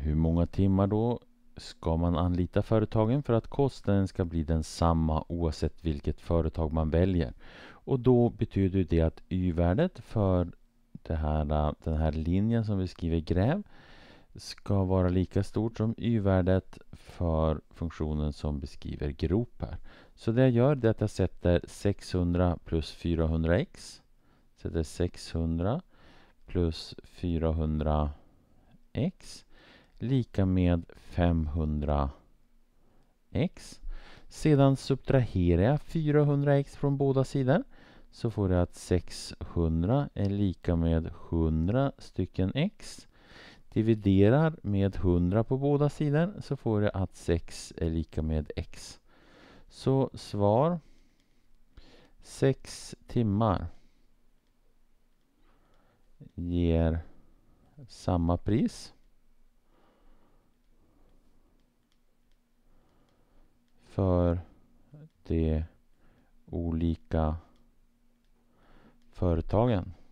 Hur många timmar då ska man anlita företagen för att kostnaden ska bli densamma oavsett vilket företag man väljer? Och då betyder det att y-värdet för här, den här linjen som vi skriver gräv ska vara lika stort som y-värdet för funktionen som beskriver grop här. Så det jag gör är att jag sätter 600 plus 400x. Sätter 600 plus 400x lika med 500x. Sedan subtraherar jag 400x från båda sidor så får jag att 600 är lika med 100 stycken x. Dividerar med 100 på båda sidor så får jag att 6 är lika med x. Så svar 6 timmar ger samma pris. för de olika företagen.